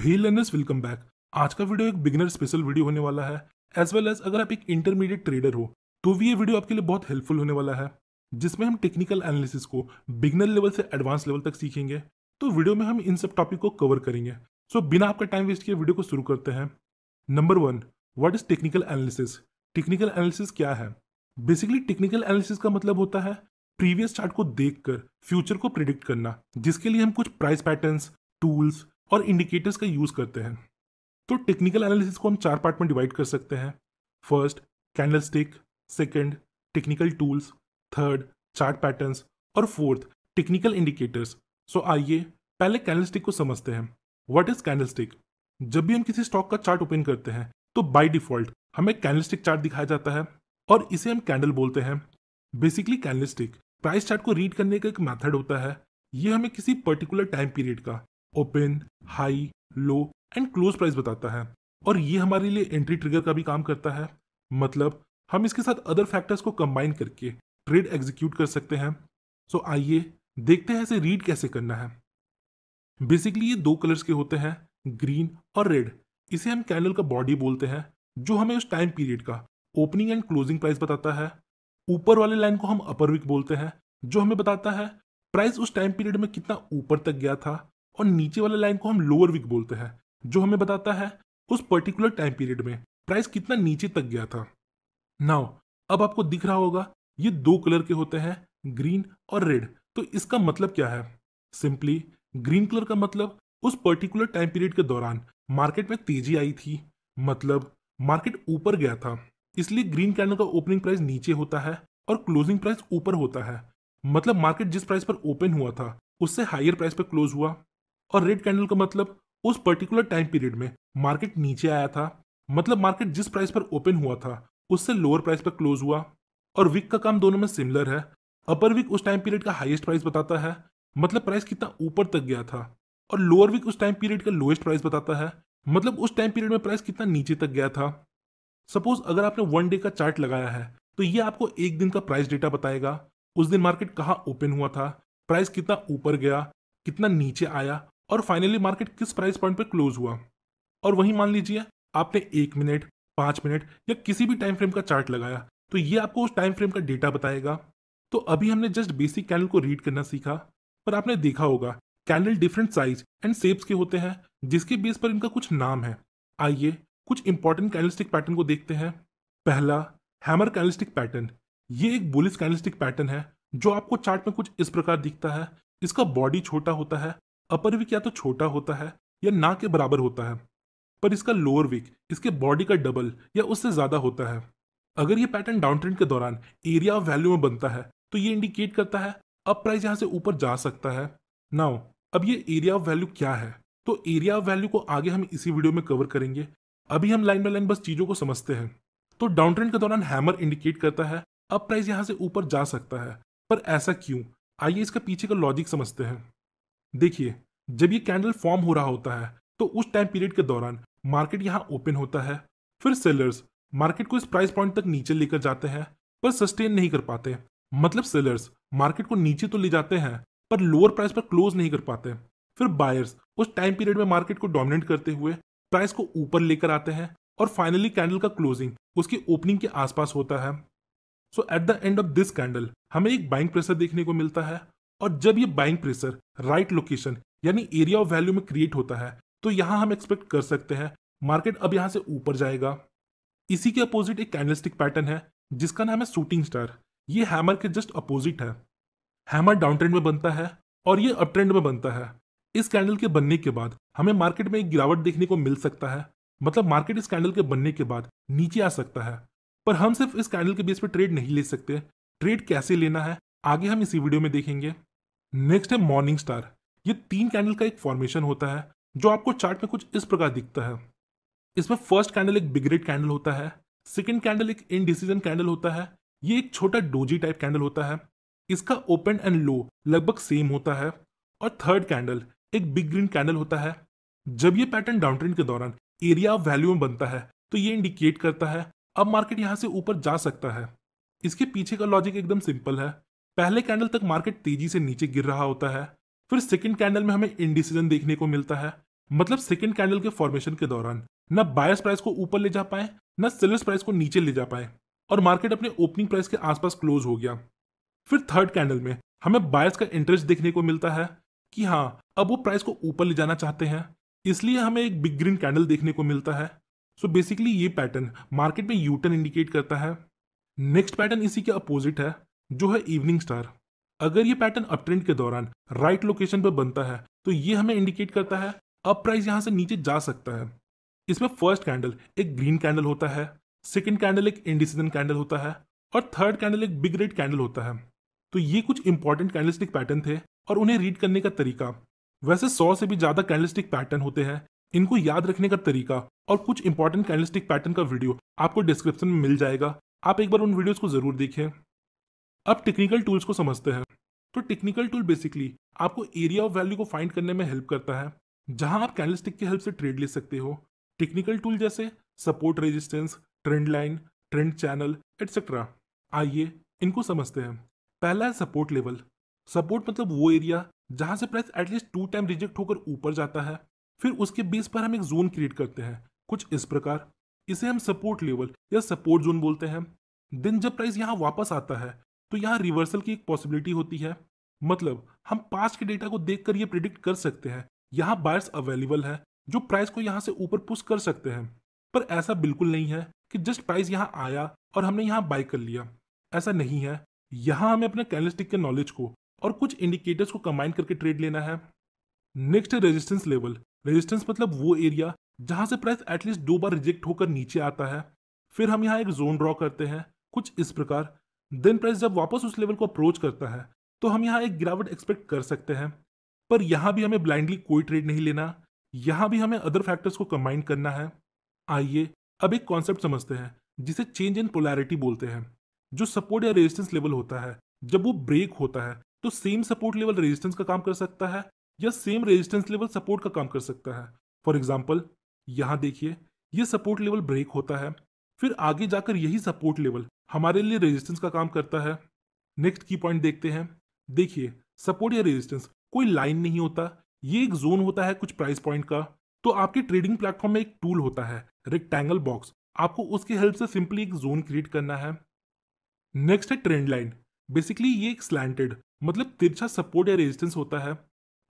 ही learners welcome back आज का video एक बिगनर स्पेशल वीडियो होने वाला है एज वेल एज अगर आप एक इंटरमीडिएट ट्रेडर हो तो भी ये वीडियो आपके लिए बहुत हेल्पफुल होने वाला है जिसमें हम टेक्निकल एनालिसिस को बिगनर लेवल से एडवांस लेवल तक सीखेंगे तो वीडियो में हम इन सब टॉपिक को कवर करेंगे सो so, बिना आपका टाइम वेस्ट किए वीडियो को शुरू करते हैं number one what is technical analysis technical analysis क्या है बेसिकली टेक्निकल एनालिसिस का मतलब होता है प्रीवियस चार्ट को देखकर फ्यूचर को प्रिडिक्ट करना जिसके लिए हम कुछ प्राइस पैटर्न्स टूल्स और इंडिकेटर्स का यूज़ करते हैं तो टेक्निकल एनालिसिस को हम चार पार्ट में डिवाइड कर सकते हैं first candle stick second technical tools third chart patterns और फोर्थ टेक्निकल इंडिकेटर्स सो आइए पहले कैंडल स्टिक को समझते हैं वट इज कैंडल स्टिक जब भी हम किसी स्टॉक का चार्ट ओपन करते हैं तो बाई डिफॉल्ट हमें कैंडल स्टिक चार्ट दिखाया जाता है और इसे हम कैंडल बोलते हैं basically candle stick price chart को रीड करने का एक मैथड होता है ये हमें किसी पर्टिकुलर टाइम पीरियड का open high low and close price बताता है और ये हमारे लिए एंट्री ट्रिगर का भी काम करता है मतलब हम इसके साथ अदर फैक्टर्स को कंबाइन करके ट्रेड एग्जीक्यूट कर सकते हैं सो so, आइए देखते हैं इसे रीड कैसे करना है बेसिकली ये दो कलर्स के होते हैं ग्रीन और रेड इसे हम कैंडल का बॉडी बोलते हैं जो हमें उस टाइम पीरियड का ओपनिंग एंड क्लोजिंग प्राइस बताता है ऊपर वाले लाइन को हम अपर विक बोलते हैं जो हमें बताता है प्राइस उस टाइम पीरियड में कितना ऊपर तक गया था और नीचे वाला लाइन को हम लोअर विक बोलते हैं जो हमें बताता है उस पर्टिकुलर टाइम पीरियड में प्राइस कितना नीचे तक गया था नाउ अब आपको दिख रहा होगा ये दो कलर के होते हैं ग्रीन और रेड तो इसका मतलब क्या है सिंपली ग्रीन कलर का मतलब उस पर्टिकुलर टाइम पीरियड के दौरान मार्केट में तेजी आई थी मतलब मार्केट ऊपर गया था इसलिए ग्रीन कैंडल का ओपनिंग प्राइस नीचे होता है और क्लोजिंग प्राइस ऊपर होता है मतलब मार्केट जिस प्राइस पर ओपन हुआ था उससे हायर प्राइस पर क्लोज हुआ और रेड कैंडल का मतलब उस पर्टिकुलर टाइम पीरियड में मार्केट नीचे आया था मतलब मार्केट जिस प्राइस पर ओपन हुआ था उससे लोअर प्राइस पर क्लोज हुआ और विक का काम दोनों में सिमिलर है अपर विक उस टाइम पीरियड का हाईएस्ट प्राइस बताता है मतलब प्राइस कितना ऊपर तक गया था और लोअर विक उस टाइम पीरियड का लोएस्ट प्राइस बताता है मतलब उस टाइम पीरियड में प्राइस कितना नीचे तक गया था सपोज अगर आपने वन डे का चार्ट लगाया है तो ये आपको एक दिन का प्राइस डेटा बताएगा उस दिन मार्केट कहाँ ओपन हुआ था प्राइस कितना ऊपर गया कितना नीचे आया और फाइनली मार्केट किस प्राइस पॉइंट पे क्लोज हुआ और वहीं मान लीजिए आपने एक मिनट पांच मिनट या किसी भी टाइम फ्रेम का चार्ट लगाया तो ये आपको उस टाइम फ्रेम का डेटा बताएगा तो अभी हमने जस्ट बेसिक कैंडल को रीड करना सीखा पर आपने देखा होगा candle different size and shapes के होते हैं जिसके बेस पर इनका कुछ नाम है आइए कुछ इंपॉर्टेंट कैनलिस्टिक पैटर्न को देखते हैं पहला हैमर कैनलिस्टिक पैटर्न ये एक बुलिस कैनलिस्टिक पैटर्न है जो आपको चार्ट में कुछ इस प्रकार दिखता है इसका बॉडी छोटा होता है अपर विक या तो छोटा होता है या ना के बराबर होता है पर इसका लोअर विक इसके बॉडी का डबल या उससे ज़्यादा होता है अगर ये पैटर्न डाउन ट्रेंड के दौरान एरिया ऑफ वैल्यू में बनता है तो ये इंडिकेट करता है अप प्राइस यहाँ से ऊपर जा सकता है नाउ अब ये एरिया ऑफ वैल्यू क्या है तो एरिया ऑफ वैल्यू को आगे हम इसी वीडियो में कवर करेंगे अभी हम लाइन बाय लाइन बस चीज़ों को समझते हैं तो डाउन ट्रेंड के दौरान हैमर इंडिकेट करता है अप प्राइस यहाँ से ऊपर जा सकता है पर ऐसा क्यों आइए इसका पीछे का लॉजिक समझते हैं देखिए जब ये कैंडल फॉर्म हो रहा होता है तो उस टाइम पीरियड के दौरान मार्केट यहाँ ओपन होता है फिर सेलर्स मार्केट को इस प्राइस पॉइंट तक नीचे लेकर जाते हैं पर सस्टेन नहीं कर पाते मतलब सेलर्स मार्केट को नीचे तो ले जाते हैं पर लोअर प्राइस पर क्लोज नहीं कर पाते फिर बायर्स उस टाइम पीरियड में मार्केट को डोमिनेट करते हुए प्राइस को ऊपर लेकर आते हैं और फाइनली कैंडल का क्लोजिंग उसकी ओपनिंग के आसपास होता है so at the end of this candle हमें एक बाइंग प्रेशर देखने को मिलता है और जब ये बाइंग प्रेशर राइट लोकेशन यानी एरिया ऑफ वैल्यू में क्रिएट होता है तो यहाँ हम एक्सपेक्ट कर सकते हैं मार्केट अब यहाँ से ऊपर जाएगा इसी के अपोजिट एक कैंडलस्टिक पैटर्न है जिसका नाम है शूटिंग स्टार ये हैमर के जस्ट अपोजिट है हैमर डाउन ट्रेंड में बनता है और ये अप ट्रेंड में बनता है इस कैंडल के बनने के बाद हमें मार्केट में एक गिरावट देखने को मिल सकता है मतलब मार्केट इस कैंडल के बनने के बाद नीचे आ सकता है पर हम सिर्फ इस कैंडल के बेस पर ट्रेड नहीं ले सकते ट्रेड कैसे लेना है आगे हम इसी वीडियो में देखेंगे नेक्स्ट है मॉर्निंग स्टार ये तीन कैंडल का एक फॉर्मेशन होता है जो आपको चार्ट में कुछ इस प्रकार दिखता है इसमें फर्स्ट कैंडल एक बिग रेड कैंडल होता है सेकेंड कैंडल एक इनडिसीजन कैंडल होता है ये एक छोटा डोजी टाइप कैंडल होता है इसका ओपन एंड लो लगभग सेम होता है और थर्ड कैंडल एक बिग ग्रीन कैंडल होता है जब ये पैटर्न डाउन ट्रेंड के दौरान एरिया ऑफ वैल्यू में बनता है तो ये इंडिकेट करता है अब मार्केट यहाँ से ऊपर जा सकता है इसके पीछे का लॉजिक एकदम सिंपल है पहले कैंडल तक मार्केट तेजी से नीचे गिर रहा होता है फिर सेकंड कैंडल में हमें इंडिसीजन देखने को मिलता है मतलब सेकंड कैंडल के फॉर्मेशन के दौरान न बायर्स प्राइस को ऊपर ले जा पाए न सेलर्स प्राइस को नीचे ले जा पाए और मार्केट अपने ओपनिंग प्राइस के आसपास क्लोज हो गया फिर थर्ड कैंडल में हमें बायर्स का इंटरेस्ट देखने को मिलता है कि हाँ अब वो प्राइस को ऊपर ले जाना चाहते हैं इसलिए हमें एक बिग ग्रीन कैंडल देखने को मिलता है सो बेसिकली ये पैटर्न मार्केट में यूटर्न इंडिकेट करता है नेक्स्ट पैटर्न इसी के अपोजिट है जो है इवनिंग स्टार अगर ये पैटर्न अप ट्रेंड के दौरान राइट लोकेशन पर बनता है तो ये हमें इंडिकेट करता है अप प्राइस यहाँ से नीचे जा सकता है इसमें फर्स्ट कैंडल एक ग्रीन कैंडल होता है सेकेंड कैंडल एक इंडिसीजन कैंडल होता है और थर्ड कैंडल एक बिग रेड कैंडल होता है तो ये कुछ इंपॉर्टेंट कैंडलस्टिक पैटर्न थे और उन्हें रीड करने का तरीका वैसे सौ से भी ज्यादा कैंडलस्टिक पैटर्न होते हैं इनको याद रखने का तरीका और कुछ इंपॉर्टेंट कैंडलस्टिक पैटर्न का वीडियो आपको डिस्क्रिप्शन में मिल जाएगा आप एक बार उन वीडियोस को जरूर देखें अब टेक्निकल टूल्स को समझते हैं तो टेक्निकल टूल बेसिकली आपको एरिया ऑफ वैल्यू को फाइंड करने में हेल्प करता है जहां आप कैंडल की हेल्प से ट्रेड ले सकते हो टेक्निकल टूल जैसे support resistance trend line trend channel etcetera आइए इनको समझते हैं पहला है सपोर्ट लेवल सपोर्ट मतलब वो एरिया जहां से price at least two time reject होकर ऊपर जाता है फिर उसके बेस पर हम एक जोन क्रिएट करते हैं कुछ इस प्रकार इसे हम सपोर्ट लेवल या सपोर्ट जोन बोलते हैं दिन जब प्राइस यहाँ वापस आता है तो यहाँ रिवर्सल की एक पॉसिबिलिटी होती है मतलब हम पास्ट के डेटा को देख कर ये प्रिडिक्ट कर सकते हैं यहाँ बायर्स अवेलेबल है जो प्राइस को यहाँ से ऊपर पुश कर सकते हैं पर ऐसा बिल्कुल नहीं है कि जस्ट प्राइस यहाँ आया और हमने यहाँ बाय कर लिया ऐसा नहीं है यहाँ हमें अपने कैनलिस्टिक के नॉलेज को और कुछ इंडिकेटर्स को कंबाइन करके ट्रेड लेना है नेक्स्ट है रेजिस्टेंस लेवल रेजिस्टेंस मतलब वो एरिया जहाँ से प्राइस एटलीस्ट दो बार रिजेक्ट होकर नीचे आता है फिर हम यहाँ एक जोन ड्रॉ करते हैं कुछ इस प्रकार देन प्राइस जब वापस उस लेवल को अप्रोच करता है तो हम यहाँ एक गिरावट एक्सपेक्ट कर सकते हैं पर यहाँ भी हमें ब्लाइंडली कोई ट्रेड नहीं लेना यहाँ भी हमें अदर फैक्टर्स को कंबाइन करना है आइए अब एक कॉन्सेप्ट समझते हैं जिसे चेंज इन पोलैरिटी बोलते हैं जो सपोर्ट या रेजिस्टेंस लेवल होता है जब वो ब्रेक होता है तो सेम सपोर्ट लेवल रेजिस्टेंस का काम कर सकता है या सेम रेजिस्टेंस लेवल सपोर्ट का काम कर सकता है फॉर एग्जाम्पल यहाँ देखिए ये यह सपोर्ट लेवल ब्रेक होता है फिर आगे जाकर यही सपोर्ट लेवल हमारे लिए रेजिस्टेंस का काम करता है नेक्स्ट की पॉइंट देखते हैं देखिए सपोर्ट या रेजिस्टेंस कोई लाइन नहीं होता ये एक जोन होता है कुछ प्राइस पॉइंट का तो आपके ट्रेडिंग प्लेटफॉर्म में एक टूल होता है रेक्टेंगल बॉक्स आपको उसकी हेल्प से सिंपली एक जोन क्रिएट करना है नेक्स्ट है ट्रेंड लाइन बेसिकली ये एक स्लैंटेड मतलब तिरछा सपोर्ट या रेजिस्टेंस होता है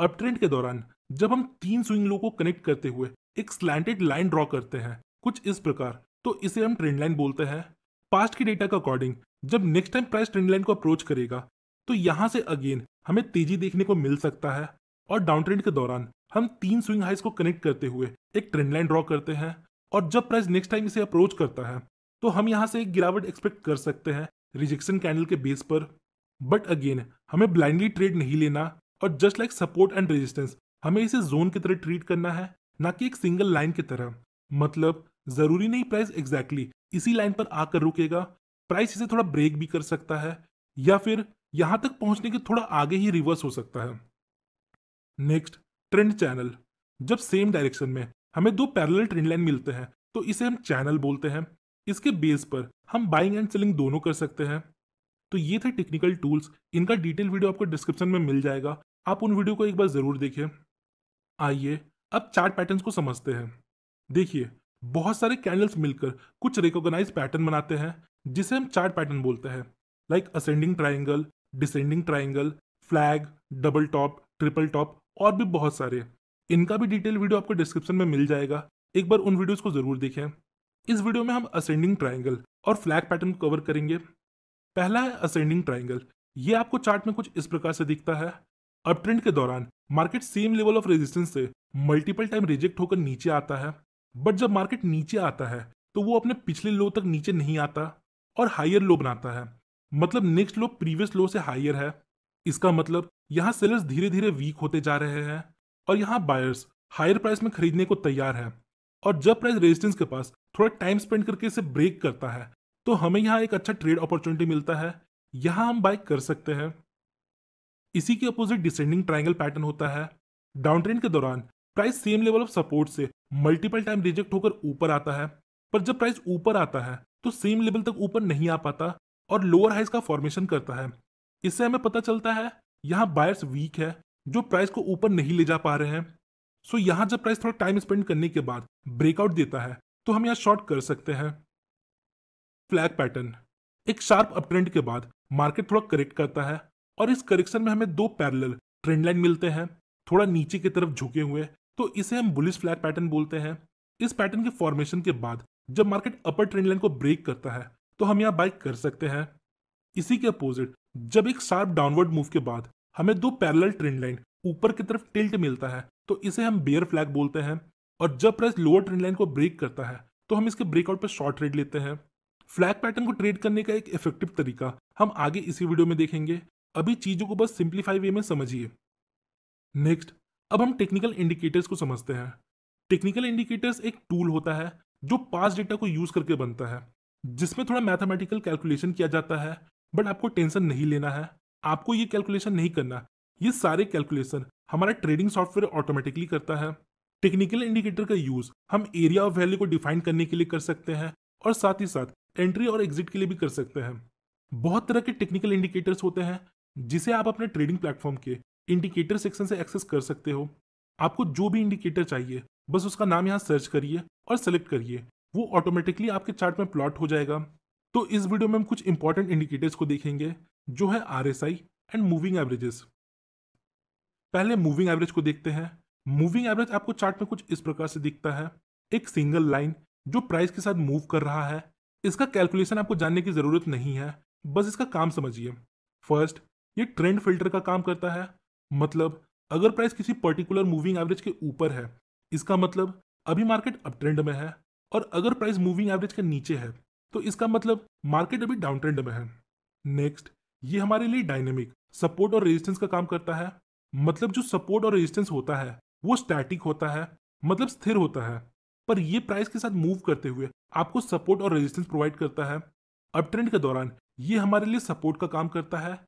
अप ट्रेंड के दौरान जब हम तीन स्विंग लो को कनेक्ट करते हुए एक स्लैंटेड लाइन ड्रॉ करते हैं कुछ इस प्रकार तो इसे हम ट्रेंड लाइन बोलते हैं पास्ट के डेटा के अकॉर्डिंग जब next time price trend line को अप्रोच करेगा तो यहाँ से अगेन हमें तेजी देखने को मिल सकता है और डाउन ट्रेंड के दौरान हम तीन स्विंग हाइस को कनेक्ट करते हुए एक ट्रेंड लाइन ड्रॉ करते हैं और जब प्राइस नेक्स्ट टाइम इसे अप्रोच करता है तो हम यहाँ से एक गिरावट एक्सपेक्ट कर सकते हैं रिजेक्शन कैंडल के बेस पर बट अगेन हमें ब्लाइंडली ट्रेड नहीं लेना और just like support and resistance हमें इसे जोन की तरह ट्रीट करना है ना कि एक सिंगल लाइन की तरह मतलब जरूरी नहीं प्राइस एग्जैक्टली exactly इसी लाइन पर आकर रुकेगा प्राइस इसे थोड़ा ब्रेक भी कर सकता है या फिर यहां तक पहुंचने के थोड़ा आगे ही रिवर्स हो सकता है नेक्स्ट ट्रेंड चैनल जब सेम डायरेक्शन में हमें दो पैरेलल ट्रेंड लाइन मिलते हैं तो इसे हम चैनल बोलते हैं इसके बेस पर हम बाइंग एंड सेलिंग दोनों कर सकते हैं तो ये थे टेक्निकल टूल्स इनका डिटेल वीडियो आपको डिस्क्रिप्शन में मिल जाएगा आप उन वीडियो को एक बार ज़रूर देखें आइए अब चार्ट पैटर्न्स को समझते हैं देखिए बहुत सारे कैंडल्स मिलकर कुछ रिकॉग्नाइज पैटर्न बनाते हैं जिसे हम चार्ट पैटर्न बोलते हैं like ascending triangle descending triangle flag double top triple top और भी बहुत सारे इनका भी डिटेल वीडियो आपको डिस्क्रिप्शन में मिल जाएगा एक बार उन वीडियोज को जरूर देखें इस वीडियो में हम असेंडिंग ट्राइंगल और फ्लैग पैटर्न को कवर करेंगे पहला है असेंडिंग ट्राइंगल ये आपको चार्ट में कुछ इस प्रकार से दिखता है अप ट्रेंड के दौरान market same level of resistance से मल्टीपल टाइम रिजेक्ट होकर नीचे आता है बट जब मार्केट नीचे आता है तो वो अपने पिछले लो तक नीचे नहीं आता और हायर लो बनाता है मतलब नेक्स्ट लो प्रीवियस लो से हायर है इसका मतलब यहाँ सेलर्स धीरे धीरे वीक होते जा रहे हैं और यहाँ बायर्स हायर प्राइस में खरीदने को तैयार है और जब प्राइस रेजिस्टेंस के पास थोड़ा टाइम स्पेंड करके इसे ब्रेक करता है तो हमें यहाँ एक अच्छा ट्रेड अपॉर्चुनिटी मिलता है यहाँ हम बाइक कर सकते हैं इसी के अपोजिट डिसेंडिंग ट्राइंगल पैटर्न होता है डाउन ट्रेंड के दौरान price same level of support से मल्टीपल टाइम रिजेक्ट होकर ऊपर आता है पर जब प्राइस ऊपर आता है तो सेम लेवल तक ऊपर नहीं आ पाता और लोअर हाइस का फॉर्मेशन करता है इससे हमें पता चलता है यहाँ बायर्स वीक है जो प्राइस को ऊपर नहीं ले जा पा रहे हैं सो so, यहाँ जब प्राइस थोड़ा टाइम स्पेंड करने के बाद ब्रेकआउट देता है तो हम यहाँ शॉर्ट कर सकते हैं फ्लैग पैटर्न एक शार्प अपट्रेंड के बाद मार्केट थोड़ा करेक्ट करता है और इस करेक्शन में हमें दो पैरेलल ट्रेंड लाइन मिलते हैं थोड़ा नीचे की तरफ झुके हुए तो इसे हम बुलिश फ्लैग पैटर्न बोलते हैं इस पैटर्न के फॉर्मेशन के बाद जब मार्केट अपर ट्रेंड लाइन को ब्रेक करता है तो हम यहाँ बाइक कर सकते हैं इसी के अपोजिट जब एक शार्प डाउनवर्ड मूव के बाद हमें दो पैरेलल ट्रेंड लाइन ऊपर की तरफ टिल्ट मिलता है तो इसे हम बेयर फ्लैग बोलते हैं और जब प्राइस लोअर ट्रेंड लाइन को ब्रेक करता है तो हम इसके ब्रेकआउट पर शॉर्ट ट्रेड लेते हैं फ्लैग पैटर्न को ट्रेड करने का एक इफेक्टिव तरीका हम आगे इसी वीडियो में देखेंगे अभी चीजों को बस सिंप्लीफाई वे में समझिए नेक्स्ट अब हम टेक्निकल इंडिकेटर्स को समझते हैं टेक्निकल इंडिकेटर्स एक टूल होता है जो पास डेटा को यूज करके बनता है जिसमें थोड़ा मैथमेटिकल कैलकुलेशन किया जाता है बट आपको टेंशन नहीं लेना है आपको ये कैलकुलेशन नहीं करना ये सारे कैलकुलेशन हमारा ट्रेडिंग सॉफ्टवेयर ऑटोमेटिकली करता है टेक्निकल इंडिकेटर का यूज हम एरिया ऑफ वैल्यू को डिफाइन करने के लिए कर सकते हैं और साथ ही साथ एंट्री और एग्जिट के लिए भी कर सकते हैं बहुत तरह के टेक्निकल इंडिकेटर्स होते हैं जिसे आप अपने ट्रेडिंग प्लेटफॉर्म के इंडिकेटर सेक्शन से एक्सेस कर सकते हो आपको जो भी इंडिकेटर चाहिए बस उसका नाम यहाँ सर्च करिए और सेलेक्ट करिए वो ऑटोमेटिकली आपके चार्ट में प्लॉट हो जाएगा तो इस वीडियो में हम कुछ इंपॉर्टेंट इंडिकेटर्स को देखेंगे जो है R S I and moving averages पहले मूविंग एवरेज को देखते हैं मूविंग एवरेज आपको चार्ट में कुछ इस प्रकार से दिखता है एक सिंगल लाइन जो प्राइस के साथ मूव कर रहा है इसका कैलकुलेशन आपको जानने की ज़रूरत नहीं है बस इसका काम समझिए फर्स्ट ये ट्रेंड फिल्टर का काम करता है मतलब अगर प्राइस किसी पर्टिकुलर मूविंग एवरेज के ऊपर है इसका मतलब अभी मार्केट अप ट्रेंड में है और अगर प्राइस मूविंग एवरेज के नीचे है तो इसका मतलब मार्केट अभी डाउन ट्रेंड में है नेक्स्ट ये हमारे लिए डायनेमिक सपोर्ट और रेजिस्टेंस का काम करता है मतलब जो सपोर्ट और रेजिस्टेंस होता है वो स्टैटिक होता है मतलब स्थिर होता है पर ये प्राइस के साथ मूव करते हुए आपको सपोर्ट और रेजिस्टेंस प्रोवाइड करता है अप ट्रेंड के दौरान ये हमारे लिए सपोर्ट का काम करता है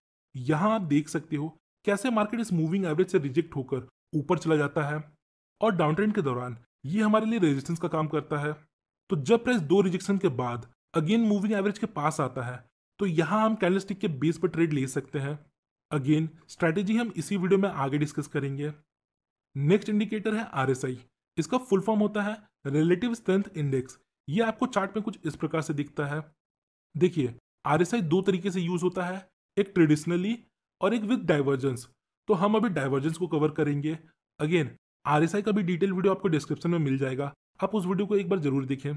यहाँ आप देख सकते हो कैसे मार्केट इस मूविंग एवरेज से रिजेक्ट होकर ऊपर चला जाता है और डाउन ट्रेंड के दौरान ये हमारे लिए रेजिस्टेंस का काम करता है तो जब प्राइस दो रिजेक्शन के बाद अगेन मूविंग एवरेज के पास आता है तो यहाँ हम कैंडलस्टिक के बेस पर ट्रेड ले सकते हैं अगेन स्ट्रैटेजी हम इसी वीडियो में आगे डिस्कस करेंगे नेक्स्ट इंडिकेटर है आर इसका फुल फॉर्म होता है रिलेटिव स्ट्रेंथ इंडेक्स ये आपको चार्ट में कुछ इस प्रकार से दिखता है देखिए आर दो तरीके से यूज होता है एक ट्रेडिशनली और एक विद डाइवर्जेंस तो हम अभी डाइवर्जेंस को कवर करेंगे अगेन आर का भी डिटेल वीडियो आपको डिस्क्रिप्शन में मिल जाएगा आप उस वीडियो को एक बार जरूर देखें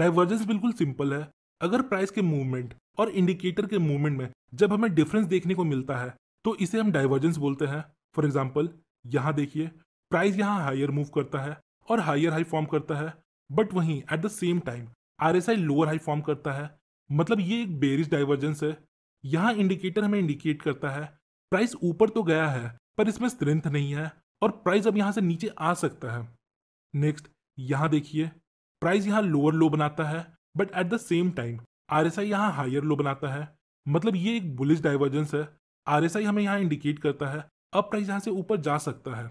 डाइवर्जेंस बिल्कुल सिंपल है अगर प्राइस के मूवमेंट और इंडिकेटर के मूवमेंट में जब हमें डिफरेंस देखने को मिलता है तो इसे हम डाइवर्जेंस बोलते हैं फॉर एग्जाम्पल यहाँ देखिए प्राइस यहाँ हायर मूव करता है और हायर हाई फॉर्म करता है बट वहीं at the same time R S I lower high form करता है मतलब ये एक बेरिस डाइवर्जेंस है यहाँ इंडिकेटर हमें इंडिकेट करता है प्राइस ऊपर तो गया है पर इसमें स्ट्रेंथ नहीं है और प्राइस अब यहाँ से नीचे आ सकता है नेक्स्ट यहाँ देखिए प्राइस यहाँ लोअर लो बनाता है but at the same time R S I यहाँ हायर लो बनाता है मतलब ये एक बुलिश डाइवर्जेंस है आर एस आई हमें यहाँ इंडिकेट करता है अब प्राइस यहाँ से ऊपर जा सकता है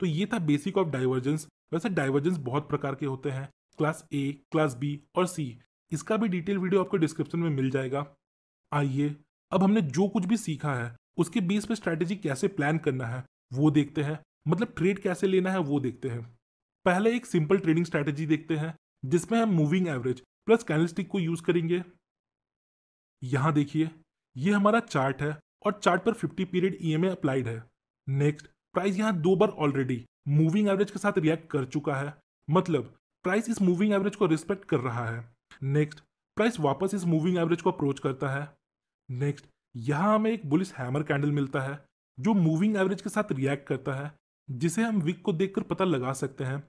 तो ये था बेसिक ऑफ डाइवर्जेंस वैसे डाइवर्जेंस बहुत प्रकार के होते हैं क्लास ए क्लास बी और सी इसका भी डिटेल वीडियो आपको डिस्क्रिप्शन में मिल जाएगा आइए अब हमने जो कुछ भी सीखा है उसके बेस पे स्ट्रैटेजी कैसे प्लान करना है वो देखते हैं मतलब ट्रेड कैसे लेना है वो देखते हैं पहले एक सिंपल ट्रेडिंग स्ट्रैटेजी देखते हैं जिसमें हम मूविंग एवरेज प्लस कैनलिस्टिक को यूज करेंगे यहां देखिए ये हमारा चार्ट है और चार्ट पर 50 पीरियड ईएमए अप्लाइड है नेक्स्ट प्राइस यहाँ दो बार ऑलरेडी मूविंग एवरेज के साथ रिएक्ट कर चुका है मतलब प्राइस इस मूविंग एवरेज को रिस्पेक्ट कर रहा है नेक्स्ट प्राइस वापस इस मूविंग एवरेज को अप्रोच करता है नेक्स्ट यहाँ हमें एक बुलिस हैमर कैंडल मिलता है जो मूविंग एवरेज के साथ रिएक्ट करता है जिसे हम विक को देखकर पता लगा सकते हैं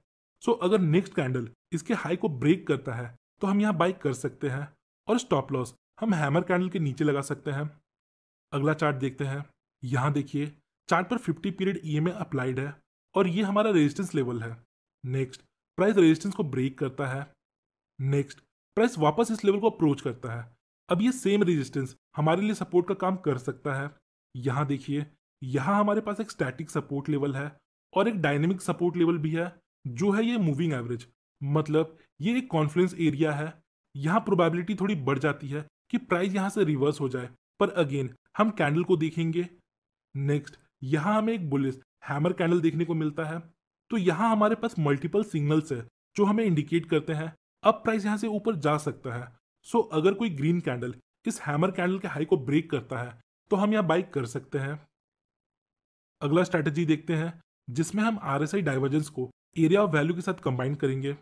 सो so, अगर नेक्स्ट कैंडल इसके हाई को ब्रेक करता है तो हम यहाँ बाइक कर सकते हैं और स्टॉप लॉस हम हैमर कैंडल के नीचे लगा सकते हैं अगला चार्ट देखते हैं यहाँ देखिए चार्ट पर 50 पीरियड ई अप्लाइड है और ये हमारा रेजिस्टेंस लेवल है नेक्स्ट प्राइस रेजिस्टेंस को ब्रेक करता है नेक्स्ट प्राइस वापस इस लेवल को अप्रोच करता है अब ये सेम रेजिस्टेंस हमारे लिए सपोर्ट का काम कर सकता है यहाँ देखिए यहाँ हमारे पास एक स्टैटिक सपोर्ट लेवल है और एक डायनेमिक सपोर्ट लेवल भी है जो है ये मूविंग एवरेज मतलब ये एक कॉन्फ्लुएंस एरिया है यहाँ प्रोबेबिलिटी थोड़ी बढ़ जाती है कि प्राइस यहाँ से रिवर्स हो जाए पर अगेन हम कैंडल को देखेंगे नेक्स्ट यहाँ हमें एक बुलिस हैमर कैंडल देखने को मिलता है तो यहाँ हमारे पास मल्टीपल सिग्नल्स है जो हमें इंडिकेट करते हैं अब प्राइस यहाँ से ऊपर जा सकता है सो अगर कोई ग्रीन कैंडल इस हैमर कैंडल के हाई को ब्रेक करता है तो हम यहाँ बाइक कर सकते हैं अगला स्ट्रैटेजी देखते हैं जिसमें हम आर एस आई डाइवर्जेंस को एरिया ऑफ वैल्यू के साथ कंबाइन करेंगे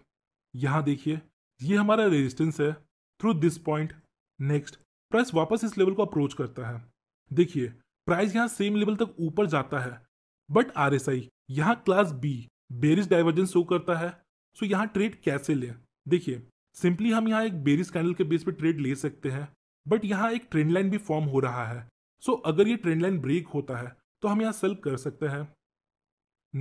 यहाँ देखिए ये हमारा रेजिस्टेंस है through this point next price वापस इस लेवल को अप्रोच करता है देखिए प्राइस यहाँ सेम लेवल तक ऊपर जाता है बट आर एस आई यहाँ class B bearish divergence show करता है सो यहाँ ट्रेड कैसे लें देखिए सिंपली हम यहाँ एक बेरिस कैंडल के बेस पे ट्रेड ले सकते हैं बट यहाँ एक ट्रेंड लाइन भी फॉर्म हो रहा है सो so, अगर ये ट्रेंड लाइन ब्रेक होता है तो हम यहाँ सेल कर सकते हैं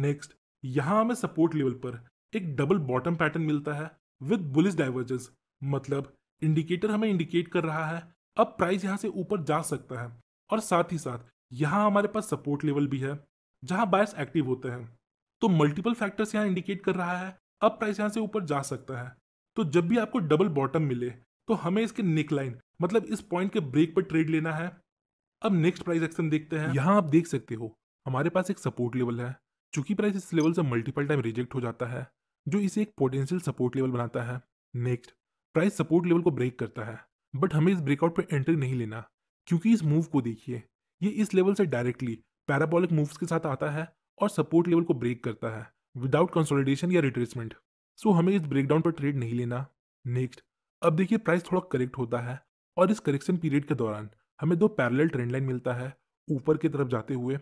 नेक्स्ट यहाँ हमें सपोर्ट लेवल पर एक डबल बॉटम पैटर्न मिलता है विद बुलिस डाइवर्जेस मतलब इंडिकेटर हमें इंडिकेट कर रहा है अब प्राइस यहाँ से ऊपर जा सकता है और साथ ही साथ यहाँ हमारे पास सपोर्ट लेवल भी है जहाँ बायस एक्टिव होते हैं तो मल्टीपल फैक्टर्स यहाँ इंडिकेट कर रहा है अब प्राइस यहाँ से ऊपर जा सकता है तो जब भी आपको डबल बॉटम मिले तो हमें इसके निक लाइन मतलब इस पॉइंट के ब्रेक पर ट्रेड लेना है अब नेक्स्ट प्राइस एक्शन देखते हैं यहाँ आप देख सकते हो हमारे पास एक सपोर्ट लेवल है चूंकि प्राइस इस लेवल से मल्टीपल टाइम रिजेक्ट हो जाता है जो इसे एक पोटेंशियल सपोर्ट लेवल बनाता है नेक्स्ट प्राइस सपोर्ट लेवल को ब्रेक करता है बट हमें इस ब्रेकआउट पर एंट्री नहीं लेना क्योंकि इस मूव को देखिए ये इस लेवल से डायरेक्टली पैराबॉलिक मूव्स के साथ आता है और सपोर्ट लेवल को ब्रेक करता है विदाउट कंसोलिडेशन या रिट्रेसमेंट सो हमें इस ब्रेकडाउन पर ट्रेड नहीं लेना नेक्स्ट अब देखिए प्राइस थोड़ा करेक्ट होता है और इस करेक्शन पीरियड के दौरान हमें दो पैरेलल ट्रेंड लाइन मिलता है ऊपर की तरफ जाते हुए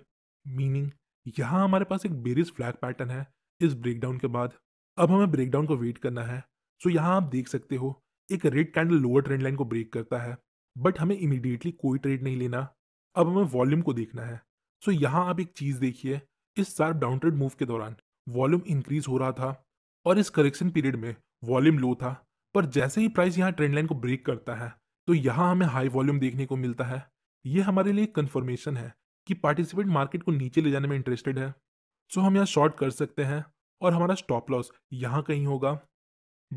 मीनिंग यहाँ हमारे पास एक बेरिस फ्लैग पैटर्न है इस ब्रेकडाउन के बाद अब हमें ब्रेकडाउन को वेट करना है सो यहाँ आप देख सकते हो एक red candle lower trend line को ब्रेक करता है बट हमें इमिडिएटली कोई ट्रेड नहीं लेना अब हमें वॉल्यूम को देखना है सो यहाँ आप एक चीज़ देखिए इस शार्प डाउन ट्रेड मूव के दौरान वॉल्यूम इंक्रीज हो रहा था और इस करेक्शन पीरियड में वॉल्यूम लो था पर जैसे ही प्राइस यहाँ ट्रेंड लाइन को ब्रेक करता है तो यहाँ हमें हाई वॉल्यूम देखने को मिलता है ये हमारे लिए कन्फर्मेशन है कि पार्टिसिपेंट मार्केट को नीचे ले जाने में इंटरेस्टेड है सो हम यहाँ शॉर्ट कर सकते हैं और हमारा स्टॉप लॉस यहाँ कहीं होगा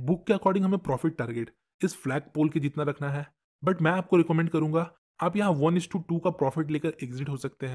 बुक के अकॉर्डिंग हमें प्रॉफिट टारगेट इस फ्लैग पोल के जितना रखना है बट मैं आपको रिकमेंड करूंगा आप यहाँ वन इज टू टू का प्रॉफिट लेकर एग्जिट हो सकते हैं